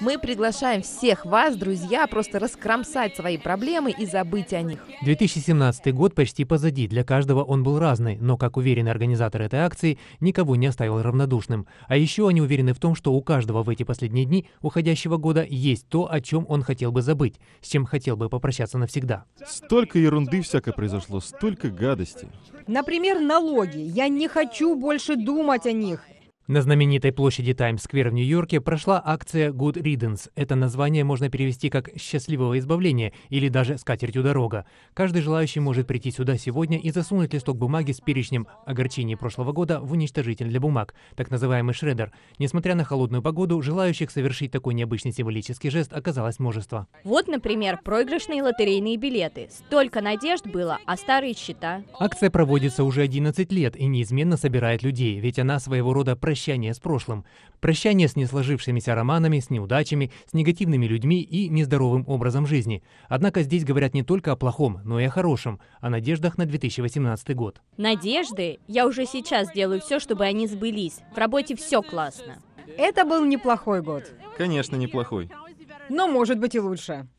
Мы приглашаем всех вас, друзья, просто раскромсать свои проблемы и забыть о них. 2017 год почти позади. Для каждого он был разный, но, как уверены организаторы этой акции, никого не оставил равнодушным. А еще они уверены в том, что у каждого в эти последние дни уходящего года есть то, о чем он хотел бы забыть, с чем хотел бы попрощаться навсегда. Столько ерунды всякой произошло, столько гадости. Например, налоги. Я не хочу больше думать о них. На знаменитой площади Таймс-сквер в Нью-Йорке прошла акция «Good Riddance». Это название можно перевести как «счастливого избавления» или даже «с катертью дорога». Каждый желающий может прийти сюда сегодня и засунуть листок бумаги с перечнем огорчений прошлого года в уничтожитель для бумаг, так называемый шредер. Несмотря на холодную погоду, желающих совершить такой необычный символический жест оказалось множество. Вот, например, проигрышные лотерейные билеты. Столько надежд было, а старые счета. Акция проводится уже 11 лет и неизменно собирает людей, ведь она своего рода прощание с прошлым, прощание с несложившимися романами, с неудачами, с негативными людьми и нездоровым образом жизни. Однако здесь говорят не только о плохом, но и о хорошем, о надеждах на 2018 год. Надежды? Я уже сейчас делаю все, чтобы они сбылись. В работе все классно. Это был неплохой год. Конечно, неплохой. Но может быть и лучше.